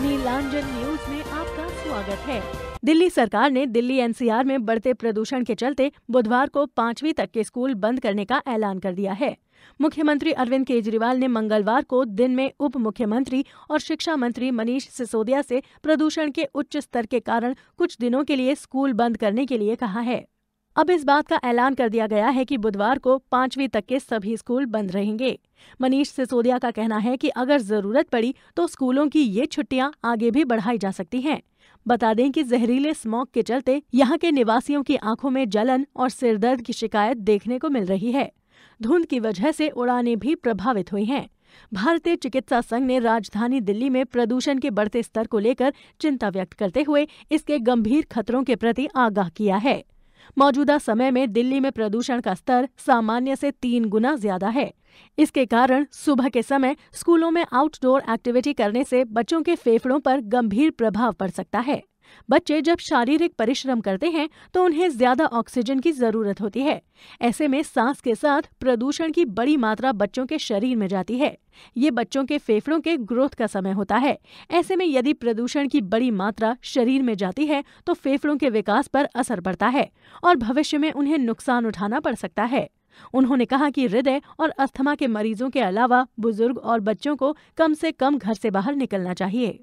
नीलांजन news में आपका स्वागत है दिल्ली सरकार ने दिल्ली एनसीआर में बढ़ते प्रदूषण के चलते बुधवार को पाँचवीं तक के स्कूल बंद करने का ऐलान कर दिया है मुख्यमंत्री अरविंद केजरीवाल ने मंगलवार को दिन में उप मुख्यमंत्री और शिक्षा मंत्री मनीष सिसोदिया से प्रदूषण के उच्च स्तर के कारण कुछ दिनों के लिए स्कूल बंद करने के लिए कहा है अब इस बात का ऐलान कर दिया गया है कि बुधवार को पांचवी तक के सभी स्कूल बंद रहेंगे मनीष सिसोदिया का कहना है कि अगर जरूरत पड़ी तो स्कूलों की ये छुट्टियां आगे भी बढ़ाई जा सकती हैं बता दें कि जहरीले स्मॉक के चलते यहाँ के निवासियों की आंखों में जलन और सिरदर्द की शिकायत देखने को मिल रही है धुंध की वजह से उड़ाने भी प्रभावित हुई है भारतीय चिकित्सा संघ ने राजधानी दिल्ली में प्रदूषण के बढ़ते स्तर को लेकर चिंता व्यक्त करते हुए इसके गंभीर खतरों के प्रति आगाह किया है मौजूदा समय में दिल्ली में प्रदूषण का स्तर सामान्य से तीन गुना ज्यादा है इसके कारण सुबह के समय स्कूलों में आउटडोर एक्टिविटी करने से बच्चों के फेफड़ों पर गंभीर प्रभाव पड़ सकता है बच्चे जब शारीरिक परिश्रम करते हैं तो उन्हें ज्यादा ऑक्सीजन की जरूरत होती है ऐसे में सांस के साथ प्रदूषण की बड़ी मात्रा बच्चों के शरीर में जाती है ये बच्चों के फेफड़ों के ग्रोथ का समय होता है ऐसे में यदि प्रदूषण की बड़ी मात्रा शरीर में जाती है तो फेफड़ों के विकास पर असर पड़ता है और भविष्य में उन्हें नुकसान उठाना पड़ सकता है उन्होंने कहा कि हृदय और अस्थमा के मरीजों के अलावा बुजुर्ग और बच्चों को कम से कम घर से बाहर निकलना चाहिए